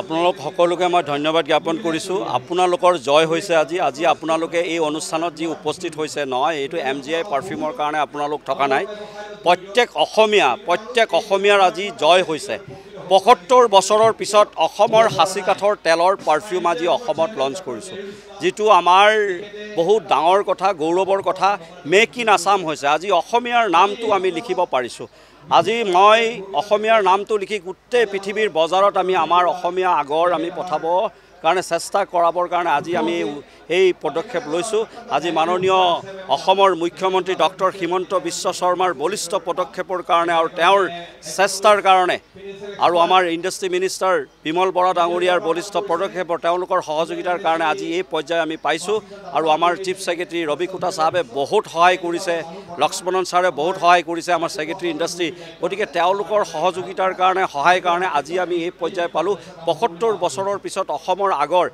আপোনালোক সকলোকে মই ধন্যবাদ জ্ঞাপন কৰিছোঁ আপোনালোকৰ জয় হৈছে আজি আজি আপোনালোকে এই অনুষ্ঠানত যি উপস্থিত হৈছে নহয় এইটো এম জি আই পাৰফিউমৰ কাৰণে আপোনালোক থকা নাই প্ৰত্যেক অসমীয়া প্ৰত্যেক অসমীয়াৰ আজি জয় হৈছে পঁয়সত্তৰ বছৰৰ পিছত অসমৰ সাঁচি কাঠৰ তেলৰ পাৰফিউম আজি অসমত লঞ্চ কৰিছোঁ যিটো আমাৰ বহুত ডাঙৰ কথা গৌৰৱৰ কথা মেক ইন আছাম হৈছে আজি অসমীয়াৰ নামটো আমি লিখিব পাৰিছোঁ আজি মই অসমীয়াৰ নামটো লিখি গোটেই পৃথিৱীৰ বজাৰত আমি আমাৰ অসমীয়া আগৰ আমি পঠাব কাৰণে চেষ্টা কৰাবৰ কাৰণে আজি আমি এই পদক্ষেপ লৈছোঁ আজি মাননীয় অসমৰ মুখ্যমন্ত্ৰী ডক্টৰ হিমন্ত বিশ্ব শৰ্মাৰ বলিষ্ঠ পদক্ষেপৰ কাৰণে আৰু তেওঁৰ চেষ্টাৰ কাৰণে আৰু আমাৰ ইণ্ডাষ্ট্ৰী মিনিষ্টাৰ বিমল বৰা ডাঙৰীয়াৰ বলিষ্ঠ পদক্ষেপৰ তেওঁলোকৰ সহযোগিতাৰ কাৰণে আজি এই পৰ্যায় আমি পাইছোঁ আৰু আমাৰ চিফ ছেক্ৰেটেৰী ৰবি কুটা চাহাবে বহুত সহায় কৰিছে লক্ষ্মণন ছাৰে বহুত সহায় কৰিছে আমাৰ ছেক্ৰেটেৰী ইণ্ডাষ্ট্ৰী গতিকে তেওঁলোকৰ সহযোগিতাৰ কাৰণে সহায় কাৰণে আজি আমি এই পৰ্যায় পালোঁ পঁসত্তৰ বছৰৰ পিছত অসমৰ বছৰৰ আগৰ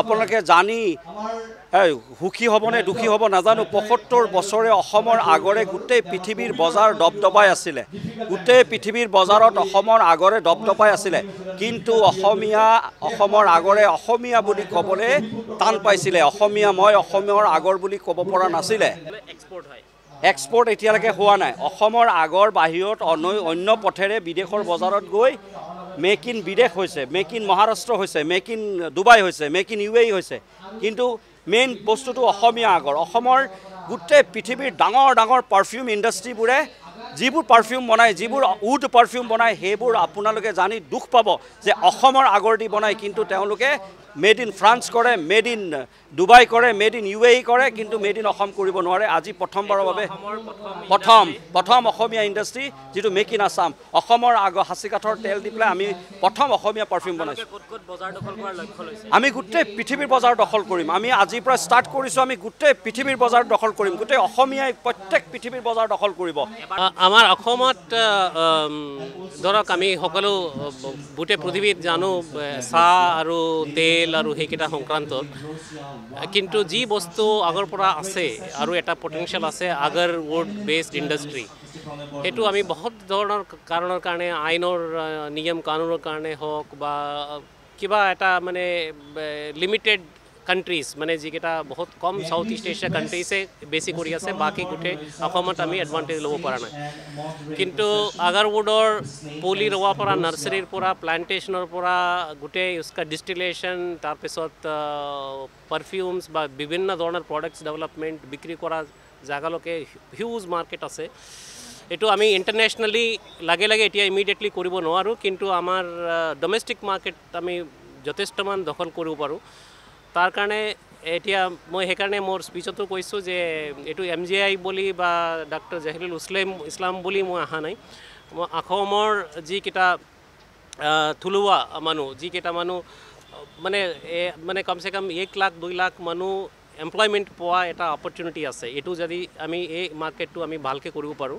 আপোনালোকে জানি সুখী হ'বনে দুখী হ'ব নাজানো পঁয়সত্তৰ বছৰে অসমৰ আগৰে গোটেই পৃথিৱীৰ বজাৰ দপদপাই আছিলে গোটেই পৃথিৱীৰ বজাৰত অসমৰ আগৰে দপদপাই আছিলে কিন্তু অসমীয়া অসমৰ আগৰে অসমীয়া বুলি ক'বলৈ টান পাইছিলে অসমীয়া মই অসমৰ আগৰ বুলি ক'ব পৰা নাছিলে এক্সপৰ্ট এতিয়ালৈকে হোৱা নাই অসমৰ আগৰ বাহিৰত অন্য অন্য পথেৰে বিদেশৰ বজাৰত গৈ মেক ইন বিদেশ হৈছে মেক ইন মহাৰাষ্ট্ৰ হৈছে মেক ইন ডুবাই হৈছে মেক ইন ইউ এ হৈছে কিন্তু মেইন বস্তুটো অসমীয়া আগৰ অসমৰ গোটেই পৃথিৱীৰ ডাঙৰ ডাঙৰ পাৰফিউম ইণ্ডাষ্ট্ৰীবোৰে যিবোৰ পাৰফিউম বনায় যিবোৰ উড পাৰফিউম বনায় সেইবোৰ আপোনালোকে জানি দুখ পাব যে অসমৰ আগৰ দি বনায় কিন্তু তেওঁলোকে মেড ইন ফ্ৰান্স কৰে মেড ইন ডুবাই কৰে মেড ইন ইউ এ কৰে কিন্তু মেড ইন অসম কৰিব নোৱাৰে আজি প্ৰথমবাৰৰ বাবে প্ৰথম প্ৰথম অসমীয়া ইণ্ডাষ্ট্ৰী যিটো মেক ইন আছাম অসমৰ আগ কাঠৰ তেল দি পেলাই আমি প্ৰথম অসমীয়া পাৰফিউম বনাইছোঁ আমি গোটেই পৃথিৱীৰ বজাৰ দখল কৰিম আমি আজিৰ পৰা ষ্টাৰ্ট কৰিছোঁ আমি গোটেই পৃথিৱীৰ বজাৰ দখল কৰিম গোটেই অসমীয়াই প্ৰত্যেক পৃথিৱীৰ বজাৰ দখল কৰিব আমাৰ অসমত ধৰক আমি সকলো গোটেই পৃথিৱীত জানো চাহ আৰু তেল তেল আৰু সেইকেইটা সংক্ৰান্তত কিন্তু যি বস্তু আগৰ পৰা আছে আৰু এটা পটেঞ্চিয়েল আছে আগৰ ৱৰ্ড বেছড ইণ্ডাষ্ট্ৰি সেইটো আমি বহুত ধৰণৰ কাৰণৰ কাৰণে আইনৰ নিয়ম কানুনৰ কাৰণে হওক বা কিবা এটা মানে লিমিটেড কান্ট্ৰিজ মানে যিকেইটা বহুত কম চাউথ ইষ্ট এছিয়া কান্ট্ৰিজে বেছি কৰি আছে বাকী গোটেই অসমত আমি এডভান্টেজ ল'ব পৰা নাই কিন্তু আগাৰৱুডৰ পুলি ৰোৱাৰ পৰা নাৰ্চাৰীৰ পৰা প্লেণ্টেশ্যনৰ পৰা গোটেই ডিষ্টিলেশ্যন তাৰপিছত পাৰফিউমছ বা বিভিন্ন ধৰণৰ প্ৰডাক্টছ ডেভেলপমেণ্ট বিক্ৰী কৰা জাগালৈকে হিউজ মাৰ্কেট আছে এইটো আমি ইণ্টাৰনেশ্যনেলি লাগে লাগে এতিয়া ইমিডিয়েটলি কৰিব নোৱাৰোঁ কিন্তু আমাৰ ডমেষ্টিক মাৰ্কেট আমি যথেষ্টমান দখল কৰিব পাৰোঁ তাৰ কাৰণে এতিয়া মই সেইকাৰণে মোৰ স্পীচতো কৈছোঁ যে এইটো এম জি আই বুলি বা ডাক্তৰ জাহিৰুল ইছলেম ইছলাম বুলি মই অহা নাই মই অসমৰ যিকেইটা থলুৱা মানুহ যিকেইটা মানুহ মানে মানে কমচে কম এক লাখ দুই লাখ মানুহ এমপ্লয়মেণ্ট পোৱা এটা অপৰ্চুনিটি আছে এইটো যদি আমি এই মাৰ্কেটটো আমি ভালকৈ কৰিব পাৰোঁ